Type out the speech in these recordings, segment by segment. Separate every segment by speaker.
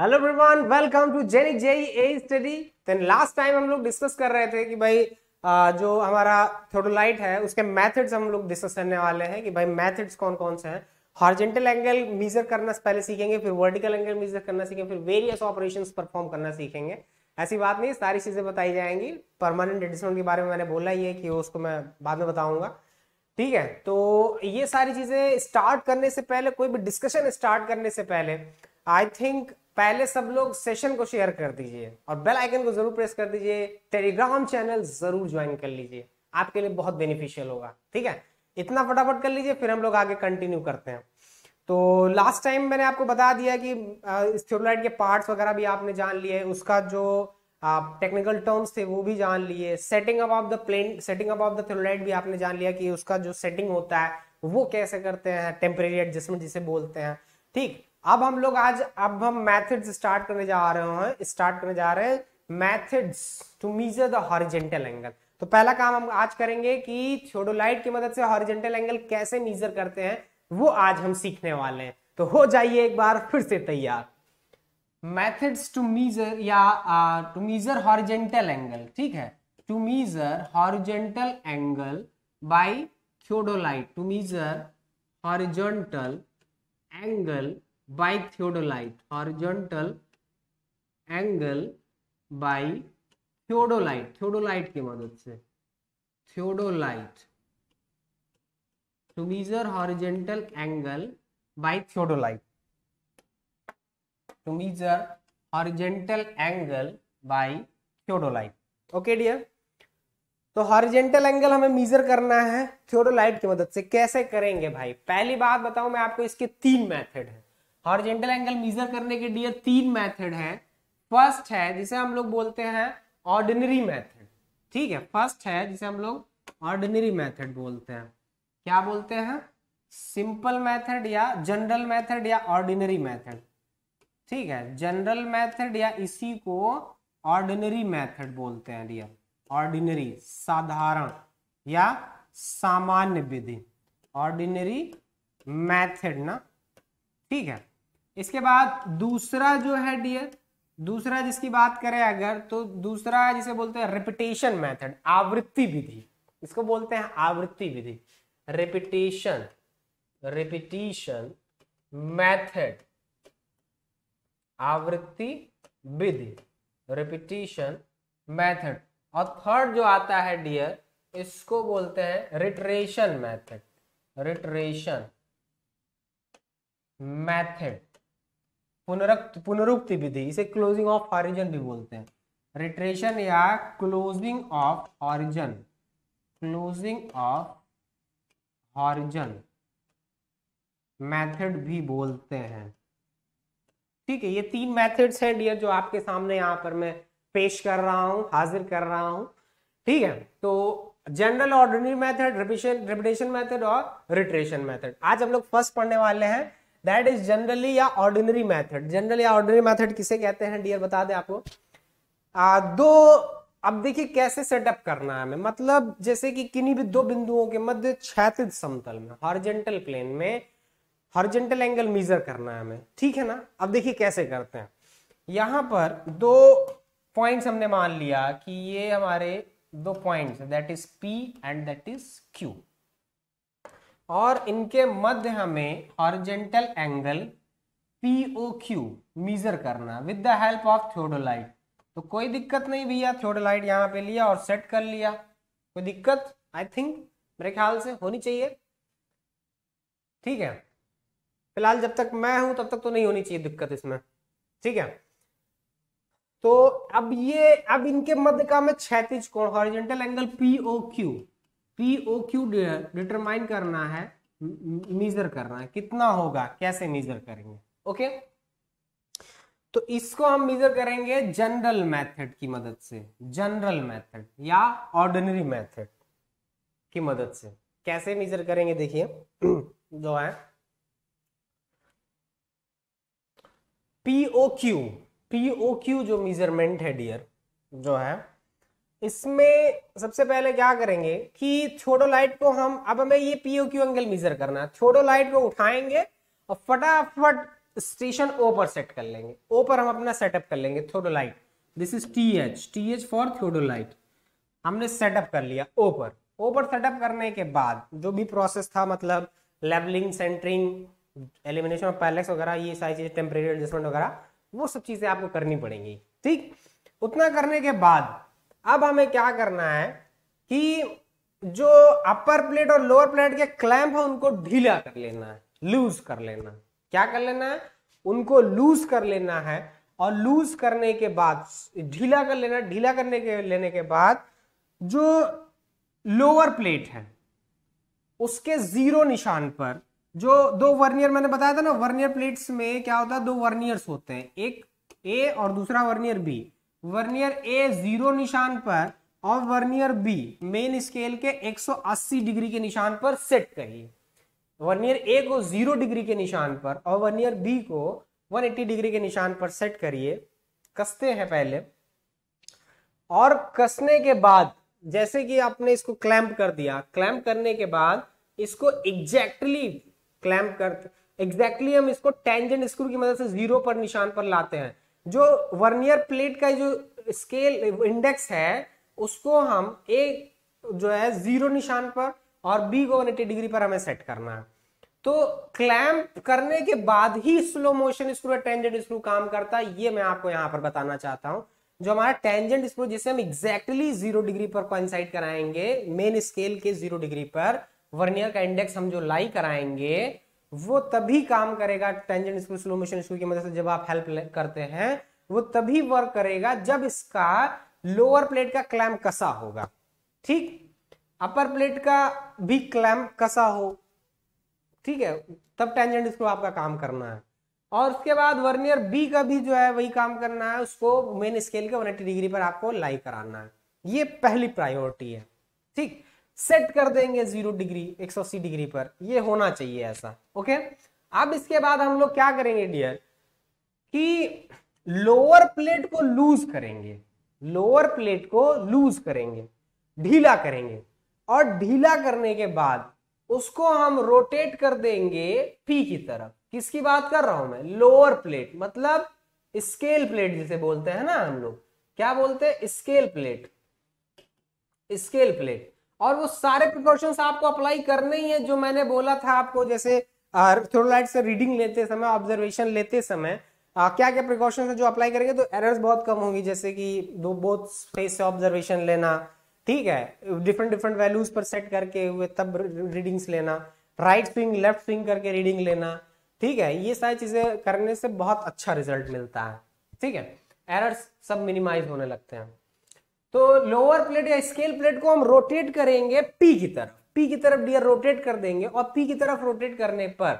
Speaker 1: Hello everyone welcome to Jenny JE A study then last time हम लोग discuss कर रहे थे कि भाई जो हमारा थ्योडोलाइट है उसके मेथड्स हम लोग डिस्कस करने वाले हैं कि भाई मेथड्स कौन कौन से हैं हॉर्जेंटल एंगल मीजर करना पहले सीखेंगे फिर वर्टिकल एंगल मीजर करना सीखेंगे फिर वेरियस ऑपरेशन परफॉर्म करना सीखेंगे ऐसी बात नहीं सारी चीज़ें बताई जाएंगी परमानेंट एडिसमेंट के बारे में मैंने बोला ही है कि उसको मैं बाद में बताऊंगा ठीक है तो ये सारी चीज़ें स्टार्ट करने से पहले कोई भी डिस्कशन स्टार्ट करने से पहले आई थिंक पहले सब लोग सेशन को शेयर कर दीजिए और बेल आइकन को जरूर प्रेस कर दीजिए टेलीग्राम चैनल जरूर ज्वाइन कर लीजिए आपके लिए बहुत बेनिफिशियल होगा ठीक है इतना फटाफट कर लीजिए फिर हम लोग आगे कंटिन्यू करते हैं तो लास्ट टाइम मैंने आपको बता दिया कि स्थियोलाइट के पार्ट्स वगैरह भी आपने जान लिए उसका जो आप टेक्निकल टर्म्स थे वो भी जान लिए setting up of the plane setting up of the theodolite भी आपने जान लिया कि उसका जो सेटिंग होता है वो कैसे करते हैं टेम्परेरी एडजस्टमेंट जिसे बोलते हैं ठीक अब हम लोग आज अब हम मैथड्स स्टार्ट करने जा रहे हैं स्टार्ट करने जा रहे हैं methods to measure the horizontal angle तो पहला काम हम आज करेंगे कि थियोडोलाइट की मदद से हॉरिजेंटल एंगल कैसे मीजर करते हैं वो आज हम सीखने वाले हैं तो हो जाइए एक बार फिर से तैयार मैथड्स टू मीजर या टू मीजर हॉरिजेंटल एंगल ठीक है to measure horizontal angle by theodolite to measure horizontal angle by theodolite horizontal angle by theodolite theodolite की मदद से theodolite to measure horizontal angle by theodolite to measure horizontal angle by theodolite okay dear तो horizontal angle हमें measure करना है theodolite की मदद से कैसे करेंगे भाई पहली बात बताऊं मैं आपको इसके तीन मेथड है हॉरिजेंटल एंगल मेजर करने के लिए तीन मेथड हैं फर्स्ट है जिसे हम लोग बोलते हैं ऑर्डिनरी मेथड ठीक है फर्स्ट है जिसे हम लोग ऑर्डिनरी मेथड बोलते हैं क्या बोलते हैं सिंपल मेथड या जनरल मेथड या ऑर्डिनरी मेथड ठीक है जनरल मेथड या इसी को ऑर्डिनरी मेथड बोलते हैं डियर ऑर्डिनरी साधारण या सामान्य विधि ऑर्डिनरी मेथड ना ठीक है इसके बाद दूसरा जो है डियर दूसरा जिसकी बात करें अगर तो दूसरा जिसे बोलते हैं रिपीटेशन मेथड आवृत्ति विधि इसको बोलते हैं आवृत्ति विधि रिपीटेशन रिपीटेशन मेथड आवृत्ति विधि रिपीटेशन मेथड और थर्ड जो आता है डियर इसको बोलते हैं रिटरेशन मेथड रिटरेशन मेथड पुनरुक्ति विधि इसे क्लोजिंग ऑफ ऑरिजन भी बोलते हैं रिट्रेशन या closing of origin closing of origin method भी बोलते हैं ठीक है ये तीन मेथड्स हैं डियर जो आपके सामने यहां पर मैं पेश कर रहा हूं हाजिर कर रहा हूं ठीक है तो general ordinary method repetition repetition method और रिट्रेशन मेथड आज हम लोग फर्स्ट पढ़ने वाले हैं दैट इज जनरली या ऑर्डिनरी मैथड जनरली या ऑर्डिनरी मैथड किसे कहते हैं डियर बता दें आपको आ, दो अब देखिए कैसे सेटअप करना है हमें मतलब जैसे कि किन्हीं भी दो बिंदुओं के मध्य क्षैतिज समतल में हॉर्जेंटल प्लेन में हॉर्जेंटल एंगल मेजर करना है हमें ठीक है ना अब देखिए कैसे करते हैं यहां पर दो पॉइंट्स हमने मान लिया कि ये हमारे दो points that is P and that is Q और इनके मध्य हमें horizontal angle P O Q measure करना with the help of theodolite तो कोई दिक्कत नहीं भैया थियोडोलाइट यहाँ पे लिया और सेट कर लिया कोई दिक्कत आई थिंक मेरे ख्याल से होनी चाहिए ठीक है फिलहाल जब तक मैं हूं तब तक तो नहीं होनी चाहिए दिक्कत इसमें ठीक है तो अब ये अब इनके मध्य का मैं क्षैतिज कोण horizontal angle P O Q P O Q determine करना है मीजर करना है कितना होगा कैसे मीजर करेंगे ओके तो इसको हम मीजर करेंगे जनरल मेथड की मदद से जनरल मेथड या ऑर्डिनरी मेथड की मदद से कैसे मीजर करेंगे देखिए जो है पीओ क्यू पीओ क्यू जो मीजरमेंट है डियर जो है इसमें सबसे पहले क्या करेंगे कि छोटो लाइट को हम अब हमें ये पीओ क्यू एंगल मेजर करना है छोटो लाइट को उठाएंगे और फटाफट स्टेशन ओ पर सेट कर लेंगे ओ पर हम अपना सेटअप कर लेंगे theodolite this is T H T H for theodolite हमने सेटअप कर लिया ओ पर ओ पर सेटअप करने के बाद जो भी प्रोसेस था मतलब levelling centring elimination of parallax वगैरह ये सारी चीज़ें टेम्परेरी एडजस्टमेंट वगैरह वो सब चीज़ें आपको करनी पड़ेंगी ठीक उतना करने के बाद अब हमें क्या करना है कि जो अपर प्लेट और लोअर प्लेट के क्लैंप है उनको ढीला कर लेना है लूज कर लेना है क्या कर लेना है उनको लूज कर लेना है और लूज करने के बाद ढीला कर लेना ढीला करने के लेने के बाद जो लोअर प्लेट है उसके जीरो निशान पर जो दो वर्नियर मैंने बताया था ना वर्नियर प्लेट्स में क्या होता है दो वर्नियर्स होते हैं एक ए और दूसरा vernier B vernier A zero निशान पर और वर्नियर बी मेन स्केल के 180 डिग्री के निशान पर सेट करिए वर्नियर ए को जीरो डिग्री के निशान पर और वर्नियर बी को 180 डिग्री के निशान पर सेट करिए कसते हैं पहले और कसने के बाद जैसे कि आपने इसको क्लैम्प कर दिया क्लैम्प करने के बाद इसको एग्जैक्टली क्लैम्प कर एग्जैक्टली हम इसको टेंजेंट स्क्रू की मदद से जीरो पर निशान पर लाते हैं जो वर्नियर प्लेट का जो स्केल इंडेक्स है उसको हम ए जो है जीरो निशान पर और बी को वन डिग्री पर हमें सेट करना है तो क्लैम्प करने के बाद ही स्लो मोशन स्क्रू या टेंजेंट स्क्रू काम करता है ये मैं आपको यहां पर बताना चाहता हूं जो हमारा टेंजेंट स्क्रू जिसे हम एग्जैक्टली जीरो डिग्री पर कॉन्साइड कराएंगे मेन स्केल के जीरो डिग्री पर वर्नियर का इंडेक्स हम जो लाई कराएंगे वो तभी काम करेगा tangent screw slow motion screw की मदद से जब आप हेल्प करते हैं वो तभी वर्क करेगा जब इसका लोअर प्लेट का क्लैम कसा होगा ठीक अपर प्लेट का भी क्लैम कसा हो ठीक है तब टेंजेंट स्क्रू आपका काम करना है और उसके बाद वर्नियर बी का भी जो है वही काम करना है उसको मेन स्केल के 180 डिग्री पर आपको लाई कराना है ये पहली प्रायोरिटी है ठीक सेट कर देंगे जीरो डिग्री अस्सी डिग्री पर ये होना चाहिए ऐसा ओके अब इसके बाद हम लोग क्या करेंगे डियर कि लोअर प्लेट को लूज करेंगे लोअर प्लेट को लूज करेंगे ढीला करेंगे और ढीला करने के बाद उसको हम रोटेट कर देंगे पी की तरफ किसकी बात कर रहा हूं मैं लोअर प्लेट मतलब स्केल प्लेट जिसे बोलते हैं ना हम लोग क्या बोलते हैं स्केल प्लेट स्केल प्लेट और वो सारे प्रिकॉशन आपको अप्लाई करने ही है जो मैंने बोला था आपको जैसे थ्रोलाइट से रीडिंग लेते समय ऑब्जर्वेशन लेते समय आ, क्या क्या प्रिकॉशन है जो अप्लाई करेंगे तो एरर्स बहुत कम होगी जैसे कि दो बहुत फेस से ऑब्जर्वेशन लेना ठीक है डिफरेंट डिफरेंट वैल्यूज पर सेट करके हुए तब रीडिंग्स लेना राइट स्विंग लेफ्ट स्विंग करके रीडिंग लेना ठीक है ये सारी चीजें करने से बहुत अच्छा रिजल्ट मिलता है ठीक है एरर्स सब मिनिमाइज होने लगते हैं तो लोअर प्लेट या स्केल प्लेट को हम रोटेट करेंगे पी की तरफ पी की तरफ डियर रोटेट कर देंगे और पी की तरफ रोटेट करने पर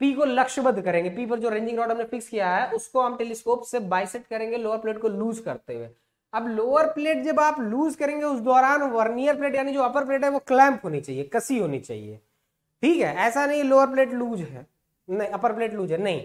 Speaker 1: पी को लक्ष्यबद्ध करेंगे पी पर जो रेंजिंग रॉड हमने फिक्स किया है उसको हम टेलीस्कोप से बाइसेट करेंगे लोअर प्लेट को लूज करते हुए अब लोअर प्लेट जब आप लूज करेंगे उस दौरान वर्नियर प्लेट यानी जो अपर प्लेट है वो क्लैंप होनी चाहिए कसी होनी चाहिए ठीक है ऐसा नहीं लोअर प्लेट लूज है नहीं अपर प्लेट लूज है नहीं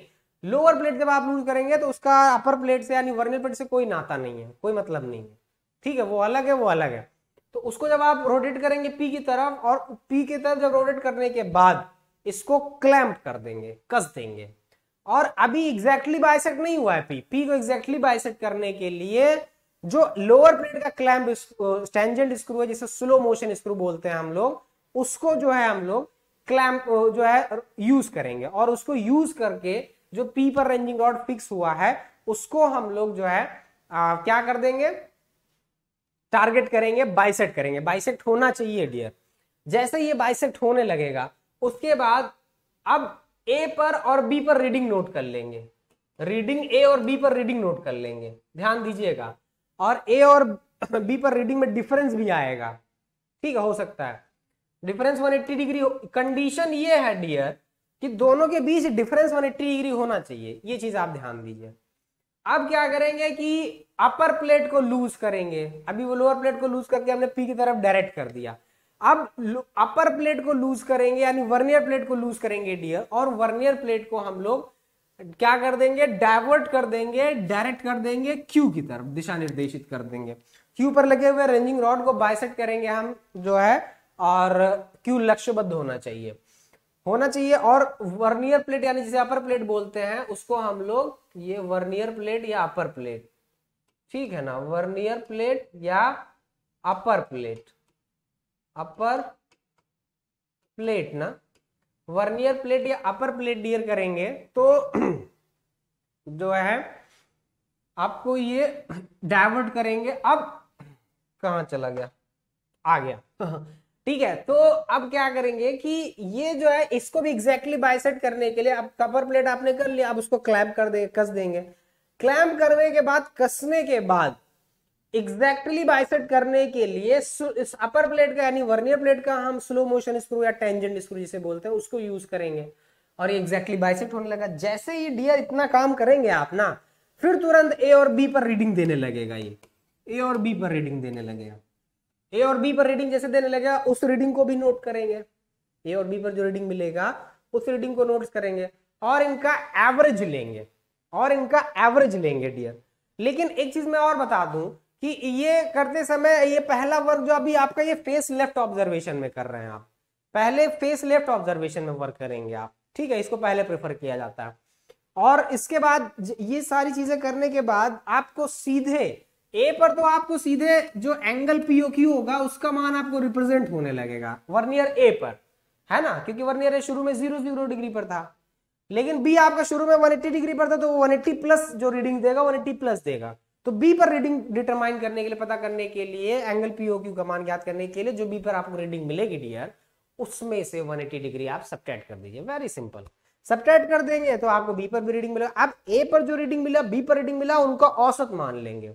Speaker 1: लोअर प्लेट जब आप लूज करेंगे तो उसका अपर प्लेट से यानी वर्नियर प्लेट से कोई नाता नहीं है कोई मतलब नहीं है ठीक है वो अलग है वो अलग है तो उसको जब आप रोटेट करेंगे पी की तरफ और पी की तरफ जब रोटेट करने के बाद इसको क्लैम्प कर देंगे कस देंगे और अभी एग्जैक्टली बाइसेक नहीं हुआ है पी पी को एग्जैक्टली बाइसेक करने के लिए जो लोअर प्लेट का क्लैम्प स्टेंजेंट स्क्रू है जिसे स्लो मोशन स्क्रू बोलते हैं हम लोग उसको जो है हम लोग क्लैम्प जो है यूज करेंगे और उसको यूज करके जो पी पर रेंजिंग रॉड फिक्स हुआ है उसको हम लोग जो है आ, क्या कर देंगे टारगेट करेंगे बाइसेट करेंगे बाइसेक्ट होना चाहिए डियर जैसे ये बाइसेक्ट होने लगेगा उसके बाद अब ए पर और बी पर रीडिंग नोट कर लेंगे रीडिंग ए और बी पर रीडिंग नोट कर लेंगे ध्यान दीजिएगा और ए और बी पर रीडिंग में डिफरेंस भी आएगा ठीक है हो सकता है डिफरेंस 180 डिग्री कंडीशन ये है डियर कि दोनों के बीच डिफरेंस 180 डिग्री होना चाहिए ये चीज आप ध्यान दीजिए अब क्या करेंगे कि अपर प्लेट को लूज करेंगे अभी वो लोअर प्लेट को लूज करके हमने पी की तरफ डायरेक्ट कर दिया अब अपर प्लेट को लूज करेंगे यानी वर्नियर प्लेट को लूज करेंगे डियर और वर्नियर प्लेट को हम लोग क्या कर देंगे डाइवर्ट कर देंगे डायरेक्ट कर देंगे क्यू की तरफ दिशा निर्देशित कर देंगे क्यू पर लगे हुए रेंजिंग रॉड को बायसेट करेंगे हम जो है और क्यू लक्ष्यबद्ध होना चाहिए होना चाहिए और वर्नियर प्लेट यानी जिसे अपर प्लेट बोलते हैं उसको हम लोग ये वर्नियर प्लेट या अपर प्लेट ठीक है ना वर्नियर प्लेट या अपर प्लेट अपर प्लेट ना वर्नियर प्लेट या अपर प्लेट डियर करेंगे तो जो है आपको ये डाइवर्ट करेंगे अब कहा चला गया आ गया ठीक है तो अब क्या करेंगे कि ये जो है इसको भी एग्जैक्टली exactly बाइसेट करने के लिए अब कपर प्लेट आपने कर लिया अब उसको क्लैम्प कर दे कस देंगे क्लैम्प करने के बाद कसने के बाद एग्जैक्टली exactly बाइसेट करने के लिए इस अपर प्लेट का यानी वर्नियर प्लेट का हम स्लो मोशन स्क्रू या टेंजेंट स्क्रू जिसे बोलते हैं उसको यूज करेंगे और ये एग्जैक्टली बाइसेट होने लगा जैसे ये डियर इतना काम करेंगे आप ना फिर तुरंत ए और बी पर रीडिंग देने लगेगा ये ए और बी पर रीडिंग देने लगेगा ए और बी पर रीडिंग जैसे देने लगेगा उस रीडिंग को भी नोट करेंगे ए और बी पर जो रीडिंग मिलेगा उस रीडिंग को नोट करेंगे और इनका एवरेज लेंगे और इनका एवरेज लेंगे डियर लेकिन एक चीज मैं और बता दूं कि ये करते समय ये पहला वर्क जो अभी आपका ये फेस लेफ्ट ऑब्जर्वेशन में कर रहे हैं आप पहले फेस लेफ्ट ऑब्जर्वेशन में वर्क करेंगे आप ठीक है इसको पहले प्रेफर किया जाता है और इसके बाद ये सारी चीजें करने के बाद आपको सीधे ए पर तो आपको सीधे जो एंगल पीओ क्यू होगा उसका मान आपको रिप्रेजेंट होने लगेगा वर्नियर ए पर है ना क्योंकि वर्नियर ए शुरू में जीरो जीरो डिग्री पर था लेकिन बी आपका शुरू में 180 डिग्री पर था तो वो 180 प्लस जो रीडिंग देगा 180 प्लस देगा तो बी पर रीडिंग डिटरमाइन करने के लिए पता करने के लिए एंगल पीओ क्यू का मान ज्ञात करने के लिए जो बी पर आपको रीडिंग मिलेगी डियर उसमें से 180 डिग्री आप सब्ट्रैक्ट कर दीजिए वेरी सिंपल सब्ट्रैक्ट कर देंगे तो आपको बी पर भी रीडिंग मिलेगा अब ए पर जो रीडिंग मिला बी पर रीडिंग मिला उनका औसत मान लेंगे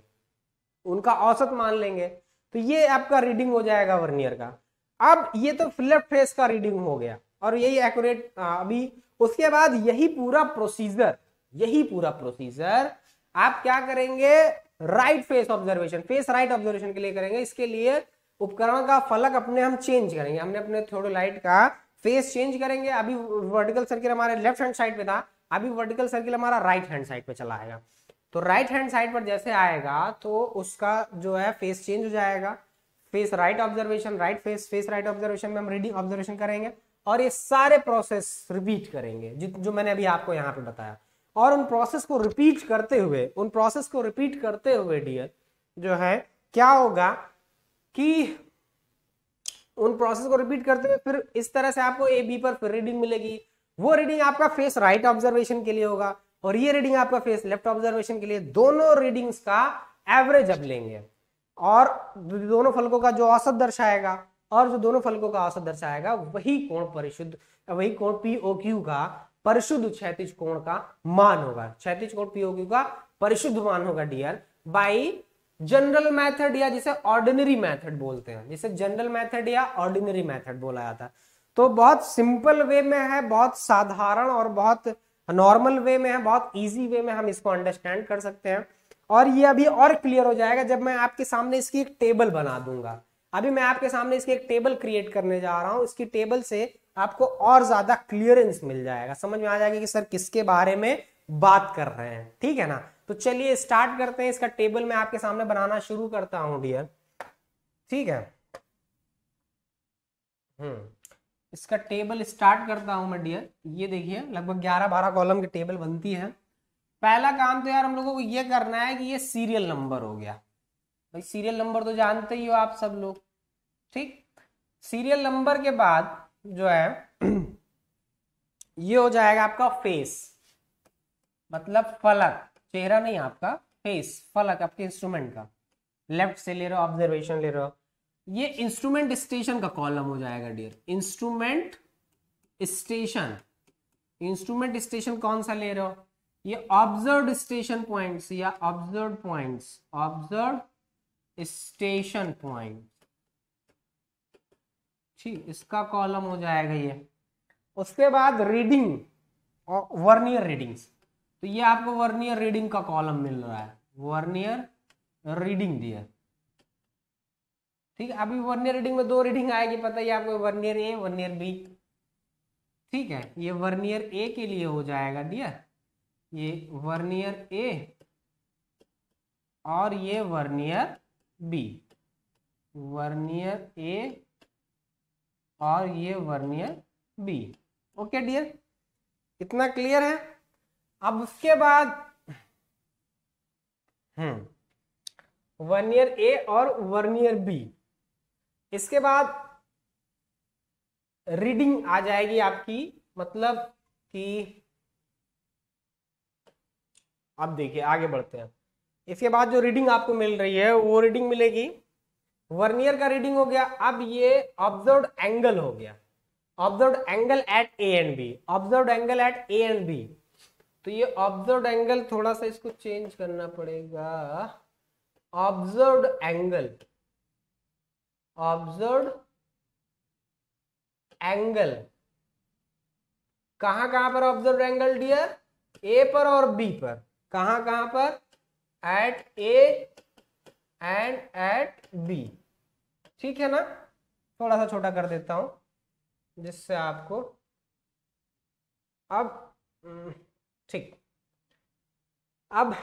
Speaker 1: उनका औसत मान लेंगे तो ये आपका रीडिंग हो जाएगा वर्नियर का अब ये तो फिलर फेस का रीडिंग हो गया और यही एक्यूरेट हाँ, अभी उसके बाद यही पूरा प्रोसीजर यही पूरा प्रोसीजर आप क्या करेंगे right face observation face right observation के लिए करेंगे इसके लिए उपकरण का फलक अपने हम चेंज करेंगे हमने अपने लाइट का फेस चेंज करेंगे अभी वर्टिकल सर्किल हमारे लेफ्ट हैंड साइड पे था अभी वर्टिकल सर्किल हमारा राइट हैंड साइड पे चला आएगा तो राइट हैंड साइड पर जैसे आएगा तो उसका जो है फेस चेंज हो जाएगा face right observation right face face right observation में हम रीडिंग ऑब्जर्वेशन करेंगे और ये सारे प्रोसेस रिपीट करेंगे जो मैंने अभी आपको यहाँ पे बताया और उन प्रोसेस को रिपीट करते हुए उन प्रोसेस को रिपीट करते हुए डियर जो है क्या होगा कि उन प्रोसेस को रिपीट करते हुए फिर इस तरह से आपको ए बी पर फिर रीडिंग मिलेगी वो रीडिंग आपका फेस राइट ऑब्जर्वेशन के लिए होगा और ये रीडिंग आपका फेस लेफ्ट ऑब्जर्वेशन के लिए दोनों रीडिंग्स का एवरेज अब लेंगे और दोनों फलकों का जो औसत दर्शाएगा और जो दोनों फलकों का औसत दर्शाएगा वही कोण परिशुद्ध वही कोण पीओक्यू का परिशुद्ध क्षैतिज कोण का मान होगा क्षैतिज कोण पीओक्यू का परिशुद्ध मान होगा डियर बाई जनरल मेथड या जिसे ऑर्डिनरी मेथड बोलते हैं जिसे जनरल मेथड या ऑर्डिनरी मेथड बोला जाता है तो बहुत सिंपल वे में है बहुत साधारण और बहुत नॉर्मल वे में है बहुत ईजी वे में हम इसको अंडरस्टैंड कर सकते हैं और ये अभी और क्लियर हो जाएगा जब मैं आपके सामने इसकी एक टेबल बना दूंगा अभी मैं आपके सामने इसकी एक टेबल क्रिएट करने जा रहा हूँ इसकी टेबल से आपको और ज्यादा क्लियरेंस मिल जाएगा समझ में आ जाएगा कि सर किसके बारे में बात कर रहे हैं ठीक है ना तो चलिए स्टार्ट करते हैं इसका टेबल मैं आपके सामने बनाना शुरू करता हूं डियर ठीक है हम्म इसका टेबल स्टार्ट करता हूं मैं डियर ये देखिए लगभग ग्यारह बारह कॉलम की टेबल बनती है पहला काम तो यार हम लोगों को ये करना है कि ये सीरियल नंबर हो गया भाई सीरियल नंबर तो जानते ही हो आप सब लोग ठीक सीरियल नंबर के बाद जो है ये हो जाएगा आपका फेस मतलब फलक चेहरा नहीं आपका फेस फलक आपके इंस्ट्रूमेंट का लेफ्ट से ले रहे हो ऑब्जर्वेशन ले रहे हो ये इंस्ट्रूमेंट स्टेशन का कॉलम हो जाएगा dear instrument station instrument station कौन सा ले रहे हो ये ऑब्जर्व स्टेशन पॉइंट्स या observe points observe station point ठीक इसका कॉलम हो जाएगा ये उसके बाद रीडिंग और वर्नियर रीडिंग्स तो ये आपको वर्नियर रीडिंग का कॉलम मिल रहा है वर्नियर रीडिंग डियर ठीक है अभी वर्नियर रीडिंग में दो रीडिंग आएगी पता ही आपको वर्नियर ए वर्नियर बी ठीक है ये वर्नियर ए के लिए हो जाएगा डियर ये वर्नियर ए और ये वर्नियर बी वर्नियर ए और ये वर्नियर बी ओके डियर इतना क्लियर है अब उसके बाद हम्म वर्नियर ए और वर्नियर बी इसके बाद रीडिंग आ जाएगी आपकी मतलब कि अब देखिए आगे बढ़ते हैं इसके बाद जो रीडिंग आपको मिल रही है वो रीडिंग मिलेगी वर्नियर का रीडिंग हो गया अब ये ऑब्जर्व एंगल हो गया observe angle at A and B observe angle at A and B तो ये ऑब्जर्व एंगल थोड़ा सा इसको चेंज करना पड़ेगा ऑब्जर्व एंगल ऑब्जर्व एंगल कहां कहां पर ऑब्जर्व एंगल डियर ए पर और बी पर कहां कहां पर at A and at B ठीक है ना थोड़ा सा छोटा कर देता हूं जिससे आपको अब हम्म, ठीक अब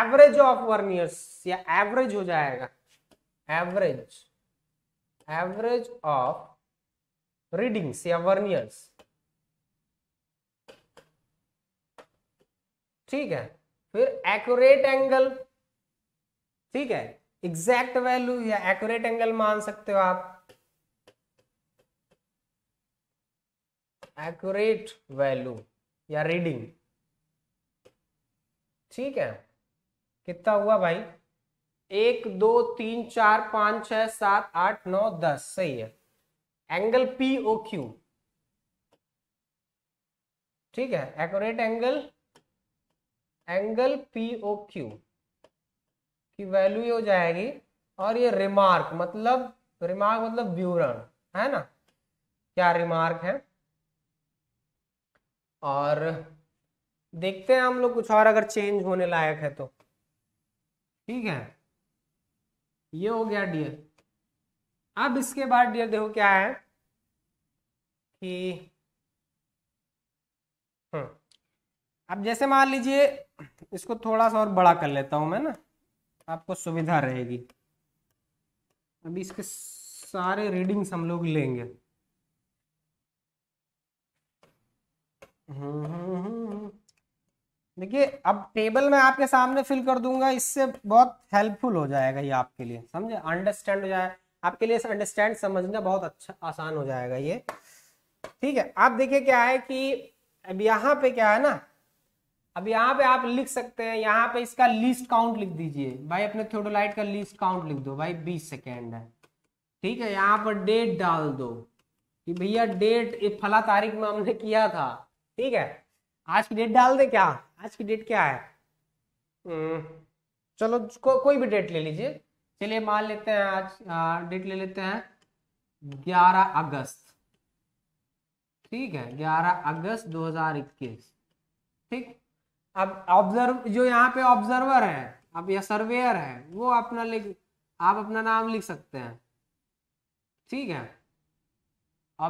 Speaker 1: एवरेज ऑफ वर्नियर्स या एवरेज हो जाएगा एवरेज एवरेज ऑफ रीडिंग्स या वर्नियर्स ठीक है फिर एक्यूरेट एंगल ठीक है एग्जैक्ट वैल्यू या एक्यूरेट एंगल मान सकते हो आप एक्यूरेट वैल्यू या रीडिंग ठीक है कितना हुआ भाई एक दो तीन चार पांच छह सात आठ नौ दस सही है एंगल पी ओ क्यू ठीक है accurate angle angle P O Q की वैल्यू ये हो जाएगी और ये रिमार्क मतलब रिमार्क मतलब ब्यूरन है ना क्या रिमार्क है और देखते हैं हम लोग कुछ और अगर चेंज होने लायक है तो ठीक है ये हो गया डियर अब इसके बाद डियर देखो क्या है कि हम्म, अब जैसे मान लीजिए इसको थोड़ा सा और बड़ा कर लेता हूं मैं ना आपको सुविधा रहेगी अभी इसके सारे रीडिंग्स हम लोग लेंगे हम्म हम्म हम्म, हम्म देखिए अब टेबल मैं आपके सामने फिल कर दूंगा इससे बहुत हेल्पफुल हो जाएगा ये आपके लिए समझे अंडरस्टैंड हो जाए आपके लिए अंडरस्टैंड समझना बहुत अच्छा आसान हो जाएगा ये ठीक है आप देखिए क्या है कि अब यहाँ पे क्या है ना अब यहाँ पे आप लिख सकते हैं यहाँ पे इसका लिस्ट काउंट लिख दीजिए भाई अपने थोडोलाइट का लिस्ट काउंट लिख दो भाई बीस सेकेंड है ठीक है यहाँ पर डेट डाल दो कि भैया डेट फला तारीख में हमने किया था ठीक है आज की डेट डाल दे क्या आज की डेट क्या है हम्म। चलो को, कोई भी डेट ले लीजिए चलिए मान लेते हैं आज डेट ले लेते हैं 11 अगस्त ठीक है 11 अगस्त 2021 ठीक अब ऑब्जर्व जो यहाँ पे ऑब्जर्वर है अब या सर्वेयर है वो अपना लिख आप अपना नाम लिख सकते हैं ठीक है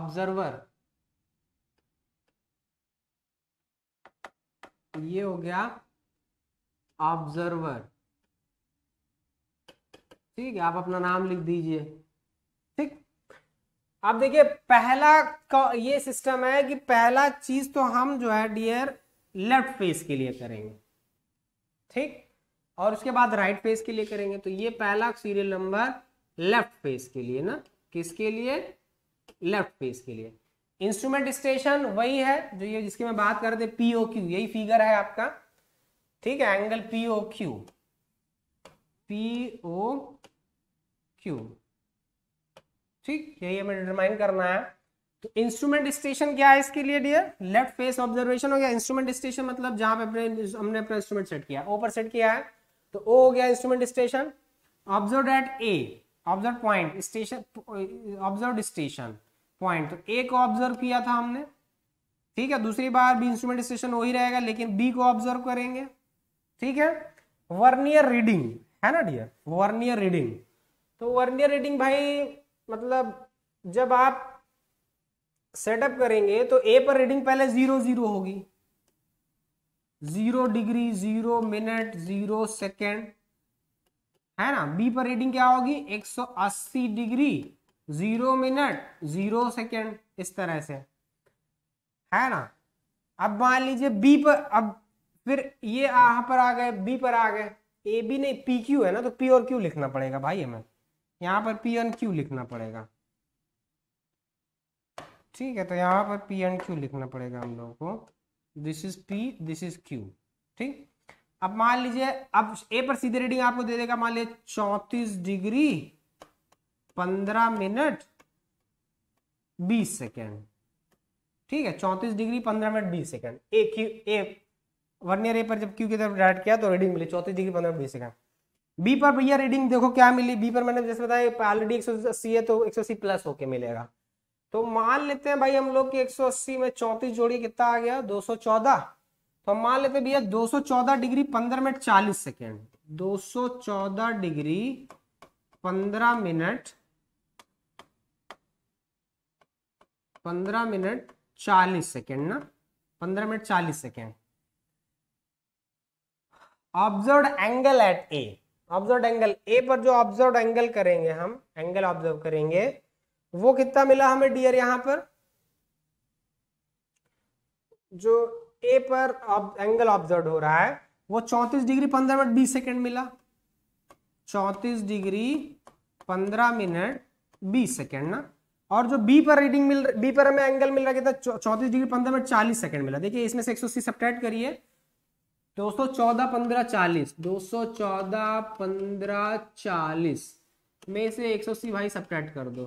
Speaker 1: ऑब्जर्वर ये हो गया ऑब्जर्वर ठीक है आप अपना नाम लिख दीजिए ठीक आप देखिए पहला ये सिस्टम है कि पहला चीज तो हम जो है डियर लेफ्ट फेस के लिए करेंगे ठीक और उसके बाद राइट फेस के लिए करेंगे तो ये पहला सीरियल नंबर लेफ्ट फेस के लिए ना किसके लिए लेफ्ट फेस के लिए इंस्ट्रूमेंट स्टेशन वही है जो ये जिसकी मैं बात कर रहे थे पीओ क्यू यही फिगर है आपका ठीक है angle P O Q P O Q ठीक यही हमें डिटरमाइन करना है तो इंस्ट्रूमेंट स्टेशन क्या है इसके लिए डियर लेफ्ट फेस ऑब्जर्वेशन हो गया इंस्ट्रूमेंट स्टेशन मतलब जहां पे अपने हमने अपना इंस्ट्रूमेंट सेट किया ओ पर सेट किया है तो ओ हो गया instrument station observe at A observe point station observe station point तो ए को ऑब्जर्व किया था हमने ठीक है दूसरी बार भी इंस्ट्रूमेंट स्टेशन वही रहेगा लेकिन बी को ऑब्जर्व करेंगे ठीक है वर्नियर रीडिंग है ना डियर वर्नियर रीडिंग तो वर्नियर रीडिंग भाई मतलब जब आप सेटअप करेंगे तो ए पर रीडिंग पहले जीरो जीरो होगी zero degree zero minute zero second है ना बी पर रीडिंग क्या होगी 180 degree zero minute zero second इस तरह से है ना अब मान लीजिए बी पर अब फिर ये यहाँ पर आ गए बी पर आ गए ए बी नहीं पी क्यू है ना तो पी और क्यू लिखना पड़ेगा भाई हमें यहाँ पर पी एन क्यू लिखना पड़ेगा ठीक है तो यहां पर पी एन क्यू लिखना पड़ेगा हम लोगों को this is P this is Q ठीक अब मान लीजिए अब ए पर सीधे रीडिंग आपको दे देगा मान लीजिए चौंतीस डिग्री पंद्रह मिनट बीस सेकेंड ठीक है चौंतीस डिग्री पंद्रह मिनट बीस सेकेंड एक ही ए वर्नियर ए पर जब क्यू की तरफ डायरेक्ट किया तो रीडिंग मिली चौंतीस डिग्री पंद्रह मिनट बीस सेकेंड बी पर भैया रीडिंग देखो क्या मिली बी पर मैंने जैसे बताया ऑलरेडी एक सौ अस्सी है तो एक सौ अस्सी प्लस होके मिलेगा तो मान लेते हैं भाई हम लोग की एक सौ अस्सी में चौंतीस जोड़ी कितना आ गया दो सौ चौदह तो हम मान लेते हैं भैया दो सौ चौदह डिग्री पंद्रह मिनट चालीस सेकेंड दो सौ चौदह डिग्री पंद्रह मिनट पंद्रह मिनट चालीस सेकेंड ना पंद्रह मिनट चालीस second observe angle at A observe angle A पर जो ऑब्जर्व एंगल करेंगे हम एंगल ऑब्जर्व करेंगे वो कितना मिला हमें डियर यहां पर जो ए पर एंगल ऑब्जर्व हो रहा है वो चौंतीस डिग्री पंद्रह मिनट बीस सेकेंड मिला चौंतीस डिग्री पंद्रह मिनट बीस सेकेंड ना और जो बी पर रीडिंग मिल बी पर हमें एंगल मिल रहा है कितना चौतीस डिग्री पंद्रह मिनट चालीस सेकंड मिला देखिए इसमें से एक सौ अस्सी करिए दो सौ चौदह पंद्रह चालीस दो सौ चौदह पंद्रह चालीस में से एक सौ अस्सी भाई सब्ट्रैक्ट कर दो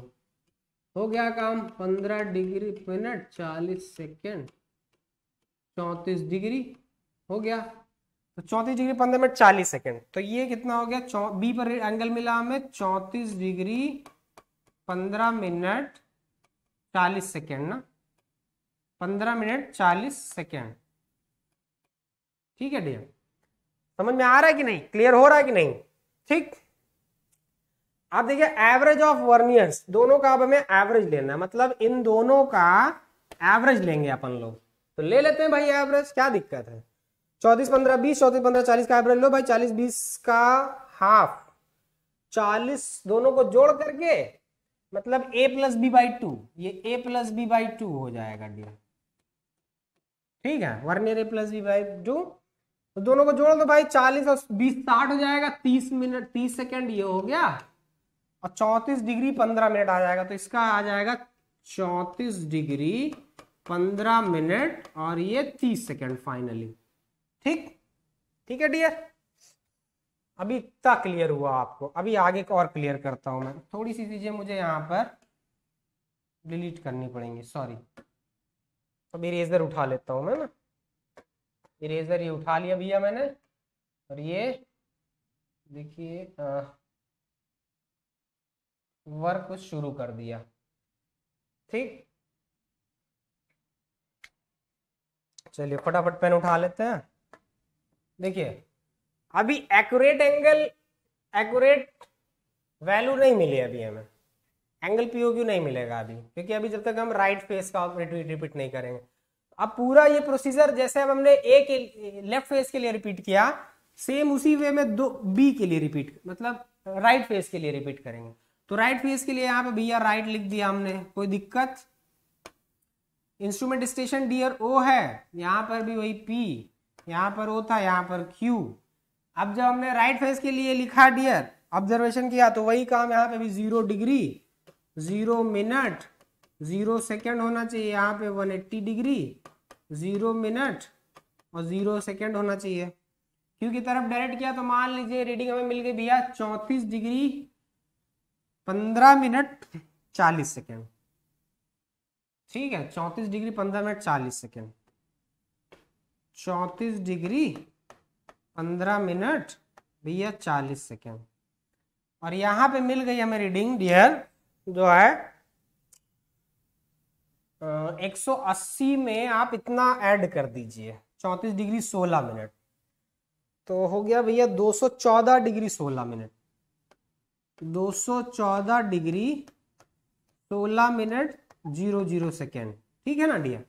Speaker 1: हो गया काम पंद्रह डिग्री मिनट चालीस सेकेंड चौंतीस डिग्री हो गया तो चौंतीस डिग्री पंद्रह मिनट चालीस सेकेंड तो ये कितना हो गया बी पर एंगल मिला हमें चौंतीस डिग्री पंद्रह मिनट चालीस सेकेंड ना पंद्रह मिनट चालीस सेकेंड ठीक है डियर समझ में आ रहा है कि नहीं क्लियर हो रहा है कि नहीं ठीक आप देखिए एवरेज ऑफ वर्नियर्स दोनों का अब हमें एवरेज लेना है मतलब इन दोनों का एवरेज लेंगे अपन लोग तो ले लेते हैं भाई एवरेज क्या दिक्कत है चौतीस पंद्रह बीस चौतीस पंद्रह चालीस का एवरेज लो भाई चालीस बीस का हाफ चालीस दोनों को जोड़ करके मतलब a plus B by two ये a plus B by two हो जाएगा डी ठीक है vernier a plus B by two तो दोनों को जोड़ दो भाई चालीस और बीस साठ हो जाएगा तीस मिनट तीस सेकेंड ये हो गया और चौंतीस डिग्री पंद्रह मिनट आ जाएगा तो इसका आ जाएगा चौतीस डिग्री पंद्रह मिनट और ये तीस सेकेंड फाइनली ठीक ठीक है डियर अभी इतना क्लियर हुआ आपको अभी आगे और क्लियर करता हूं मैं थोड़ी सी चीज़ें मुझे यहाँ पर डिलीट करनी पड़ेंगी सॉरी अब इरेजर उठा लेता हूँ मैं ना इरेजर ये उठा लिया भैया मैंने और ये देखिए वर्क शुरू कर दिया ठीक चलिए फटाफट पेन उठा लेते हैं देखिए अभी एक्यूरेट एंगल एक्यूरेट वैल्यू नहीं मिली अभी हमें एंगल पीओ क्यू नहीं मिलेगा अभी क्योंकि अभी जब तक हम राइट फेस का रिपीट रिपीट नहीं करेंगे अब पूरा ये प्रोसीजर जैसे अब हमने ए के लेफ्ट फेस के लिए रिपीट किया सेम उसी वे में दो बी के लिए रिपीट मतलब राइट फेस के लिए रिपीट करेंगे तो राइट फेस के लिए यहाँ पे भैया राइट लिख दिया हमने कोई दिक्कत इंस्ट्रूमेंट स्टेशन और ओ है यहाँ पर भी वही पी यहाँ पर ओ था यहाँ पर क्यू अब जब हमने राइट फेस के लिए लिखा डियर ऑब्जर्वेशन किया तो वही काम यहाँ पे भी zero degree zero minute zero second होना चाहिए यहाँ पे one eighty degree zero minute और जीरो सेकेंड होना चाहिए क्योंकि तरफ डायरेक्ट किया तो मान लीजिए रीडिंग हमें मिल गई भैया चौंतीस डिग्री पंद्रह मिनट चालीस सेकेंड ठीक है चौंतीस डिग्री पंद्रह मिनट चालीस सेकेंड चौंतीस डिग्री पंद्रह मिनट भैया चालीस सेकेंड और यहाँ पे मिल गई हमें रीडिंग डियर जो है एक सौ अस्सी में आप इतना ऐड कर दीजिए चौंतीस डिग्री सोलह मिनट तो हो गया भैया दो सौ चौदह डिग्री सोलह मिनट दो सौ चौदह डिग्री सोलह मिनट जीरो जीरो सेकेंड ठीक है ना डियर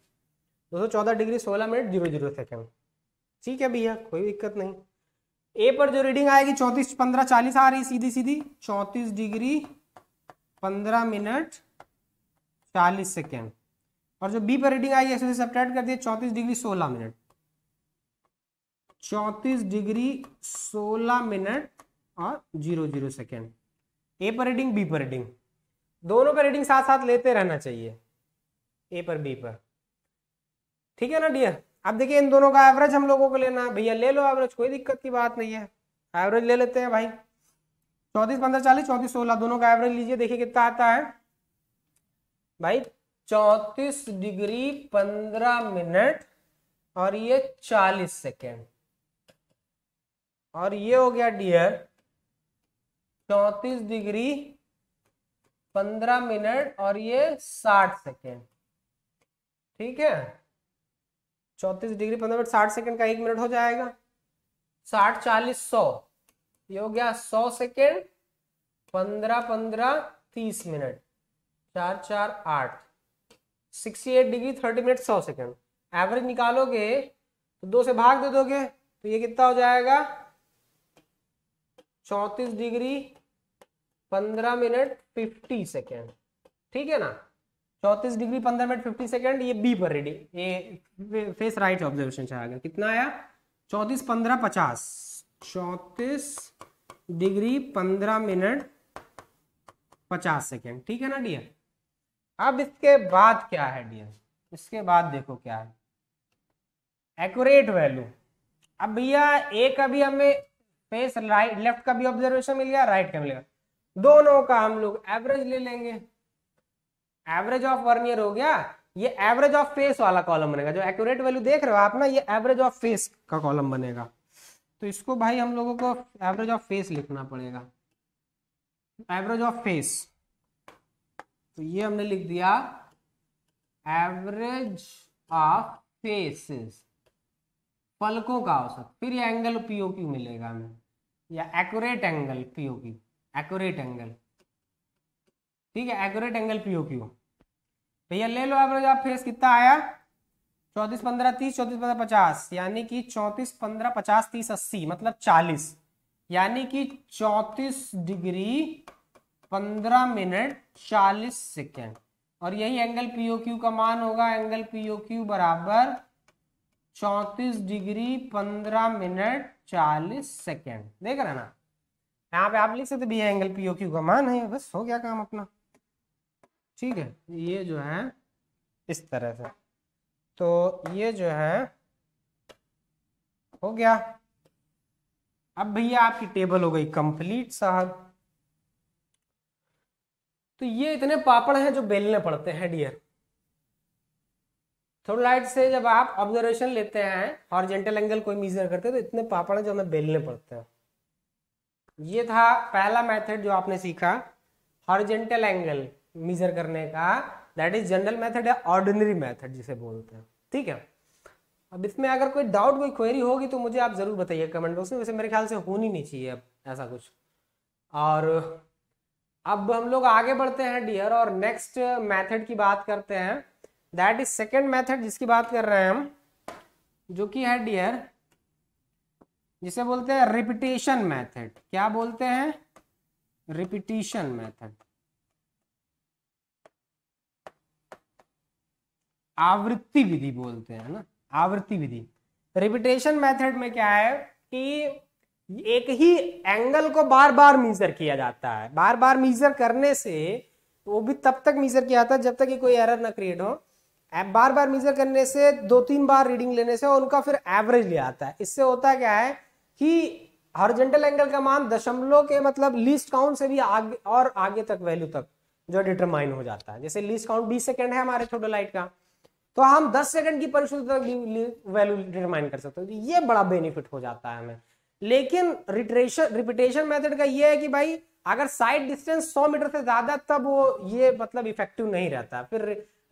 Speaker 1: दो सौ चौदह डिग्री सोलह मिनट जीरो जीरो सेकेंड ठीक है भैया कोई दिक्कत नहीं ए पर जो रीडिंग आएगी चौंतीस पंद्रह चालीस आ रही सीधी सीधी चौंतीस डिग्री पंद्रह मिनट चालीस सेकेंड और जो बी पर रीडिंग आएगी इसमें सब्ट्रैक्ट कर दिए चौंतीस डिग्री सोलह मिनट चौंतीस डिग्री सोलह मिनट और जीरो जीरो सेकेंड ए पर रीडिंग बी पर रीडिंग दोनों पर रीडिंग साथ साथ लेते रहना चाहिए ए पर बी पर ठीक है ना डियर अब देखिए इन दोनों का एवरेज हम लोगों को लेना है भैया ले लो एवरेज कोई दिक्कत की बात नहीं है एवरेज ले लेते हैं भाई चौतीस पंद्रह चालीस चौतीस सोलह दोनों का एवरेज लीजिए देखिए कितना आता है भाई चौतीस डिग्री पंद्रह मिनट और ये चालीस सेकेंड और ये हो गया डियर चौतीस डिग्री पंद्रह मिनट और ये साठ सेकेंड ठीक है चौतीस डिग्री पंद्रह मिनट साठ सेकेंड का एक मिनट हो जाएगा साठ चालीस सौ ये हो गया सौ सेकेंड पंद्रह पंद्रह तीस मिनट चार चार आठ sixty eight degree thirty minute सौ सेकेंड एवरेज निकालोगे तो दो से भाग दे दोगे तो ये कितना हो जाएगा चौतीस डिग्री पंद्रह मिनट फिफ्टी सेकेंड ठीक है ना चौतीस डिग्री पंद्रह मिनट फिफ्टी सेकेंड ये बी पर ready A face right observation से गया कितना आया चौतीस पंद्रह पचास चौतीस डिग्री पंद्रह मिनट पचास सेकेंड ठीक है ना डियर अब इसके बाद क्या है डियर इसके बाद देखो क्या है एक्यूरेट वैल्यू अब भैया ए का भी हमें फेस राइट लेफ्ट का भी ऑब्जर्वेशन मिल गया राइट का मिल गया दोनों का हम लोग एवरेज ले लेंगे एवरेज ऑफ वन ईयर हो गया ये एवरेज ऑफ फेस वाला कॉलम बनेगा जो एक्यूरेट वैल्यू देख रहे हो आप ना ये एवरेज ऑफ फेस का कॉलम बनेगा तो इसको भाई हम लोगों को एवरेज ऑफ फेस लिखना पड़ेगा एवरेज ऑफ फेस तो ये हमने लिख दिया एवरेज ऑफ फेसेस पलकों का औसत फिर ये एंगल पीओक्यू मिलेगा हमें या accurate angle POQ accurate angle ठीक है एक्यूरेट एंगल पीओ क्यू भैया ले लो एवरेज आप फेस कितना आया चौतीस पंद्रह तीस चौतीस पंद्रह पचास यानी कि चौतीस पंद्रह पचास तीस अस्सी मतलब चालीस यानी कि चौतीस डिग्री पंद्रह मिनट चालीस सेकेंड और यही एंगल पीओ क्यू का मान होगा एंगल पीओ क्यू बराबर चौतीस डिग्री पंद्रह मिनट चालीस सेकेंड देख रहे ना यहाँ पे आप लिख सकते भैया एंगल पीओ क्यू का मान है बस हो गया काम अपना ठीक है ये जो है इस तरह से तो ये जो है हो गया अब भैया आपकी टेबल हो गई कंप्लीट साहब तो ये इतने पापड़ हैं जो बेलने पड़ते हैं डियर लाइट से जब आप ऑब्जर्वेशन लेते हैं हॉर्जेंटल एंगल कोई मीजर करते हैं तो इतने पापड़ हैं जो हमें बेलने पड़ते हैं ये था पहला मेथड जो आपने सीखा हॉर्जेंटल एंगल मीजर करने का दैट इज जनरल मेथड या ऑर्डिनरी मेथड जिसे बोलते हैं ठीक है अब इसमें अगर कोई डाउट कोई क्वेरी होगी तो मुझे आप ज़रूर बताइए कमेंट बॉक्स में वैसे मेरे ख्याल से होनी नहीं चाहिए अब ऐसा कुछ और अब हम लोग आगे बढ़ते हैं डियर और नेक्स्ट मेथड की बात करते हैं दैट इज सेकेंड मैथड जिसकी बात कर रहे हैं हम जो कि है डियर जिसे बोलते हैं रिपीटेशन मैथड क्या बोलते हैं रिपीटेशन मैथड आवृत्ति विधि बोलते हैं ना आवृत्ति विधि रिपीटेशन तो मेथड में क्या है कि एक ही एंगल को बार बार मीजर किया जाता है बार बार मीजर करने से वो भी तब तक मीजर किया जाता है जब तक कि कोई एरर ना क्रिएट हो बार बार मीजर करने से दो तीन बार रीडिंग लेने से उनका फिर एवरेज ले आता है इससे होता क्या है कि हॉरिजॉन्टल एंगल का मान दशमलव के मतलब लीस्ट काउंट से भी आगे और आगे तक वैल्यू तक जो डिटरमाइन हो जाता है जैसे लीस्ट काउंट बीस सेकेंड है हमारे थोडोलाइट का तो हम 10 सेकंड की परिशुद्धता की वैल्यू डिटरमाइन कर सकते हैं तो ये बड़ा बेनिफिट हो जाता है हमें लेकिन रिट्रेशन रिपीटेशन मेथड का ये है कि भाई अगर साइड डिस्टेंस 100 मीटर से ज्यादा तब वो ये मतलब इफेक्टिव नहीं रहता फिर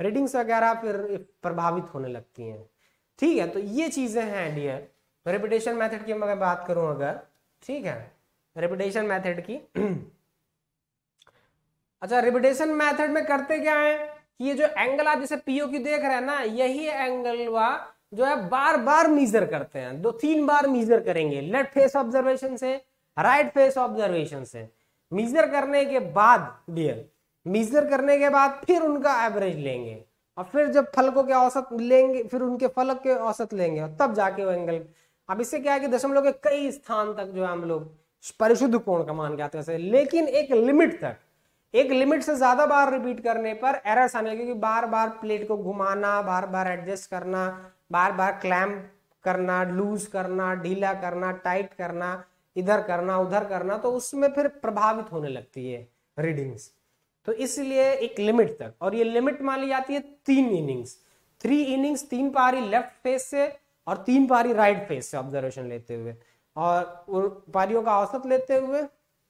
Speaker 1: रीडिंग्स वगैरह फिर प्रभावित होने लगती हैं ठीक है तो ये चीजें हैं डियर रिपीटेशन मैथड की मैं बात करूं अगर ठीक है रिपीटेशन मैथड की अच्छा रिपीटेशन मैथड में करते क्या है कि ये जो एंगल आप जैसे पीओ की देख रहे हैं ना यही एंगल वा जो है बार बार मीजर करते हैं दो तीन बार मीजर करेंगे लेफ्ट फेस ऑब्जर्वेशन से राइट फेस ऑब्जर्वेशन से मीजर करने के बाद डियर मीजर करने के बाद फिर उनका एवरेज लेंगे और फिर जब फल को के औसत लेंगे फिर उनके फल के औसत लेंगे और तब जाके वो एंगल अब इससे क्या है कि दशमलव के कई स्थान तक जो है हम लोग परिशुद्ध कोण का मान के आते हैं लेकिन एक लिमिट तक एक लिमिट से ज्यादा बार रिपीट करने पर एरर्स आने लगे क्योंकि बार बार प्लेट को घुमाना बार बार एडजस्ट करना बार बार क्लैम्प करना लूज करना ढीला करना टाइट करना इधर करना उधर करना तो उसमें फिर प्रभावित होने लगती है रीडिंग्स तो इसलिए एक लिमिट तक और ये लिमिट मान ली जाती है तीन इनिंग्स थ्री इनिंग्स तीन पारी लेफ्ट फेस से और तीन पारी राइट फेस से ऑब्जर्वेशन लेते हुए और पारियों का औसत लेते हुए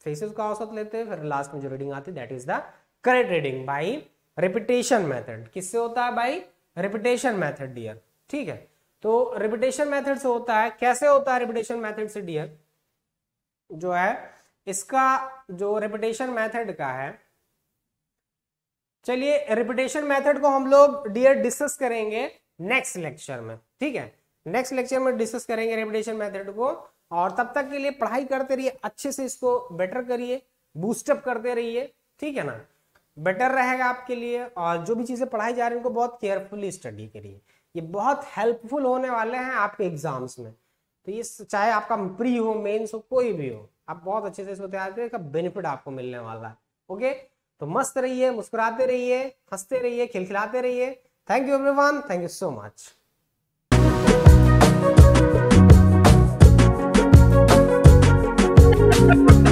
Speaker 1: फेसेस का औसत लेते हैं फिर लास्ट में जो रीडिंग आती है that is the correct reading by repetition method किससे होता है बाई रिपीटेशन मेथड डियर ठीक है तो रिपीटेशन मेथड से होता है कैसे होता है रिपीटेशन मेथड से डियर जो है इसका जो रिपीटेशन मेथड का है चलिए रिपीटेशन मेथड को हम लोग डियर डिस्कस करेंगे नेक्स्ट लेक्चर में ठीक है नेक्स्ट लेक्चर में डिस्कस करेंगे रिपीटेशन मेथड को और तब तक के लिए पढ़ाई करते रहिए अच्छे से इसको बेटर करिए बूस्टअप करते रहिए ठीक है ना बेटर रहेगा आपके लिए और जो भी चीज़ें पढ़ाई जा रही है उनको बहुत केयरफुली स्टडी करिए ये बहुत हेल्पफुल होने वाले हैं आपके एग्जाम्स में तो ये चाहे आपका प्री हो मेन्स हो कोई भी हो आप बहुत अच्छे से इसको तैयार करिए इसका बेनिफिट आपको मिलने वाला है ओके तो मस्त रहिए मुस्कुराते रहिए हंसते रहिए खिलखिलाते रहिए thank you everyone thank you so much Thank you.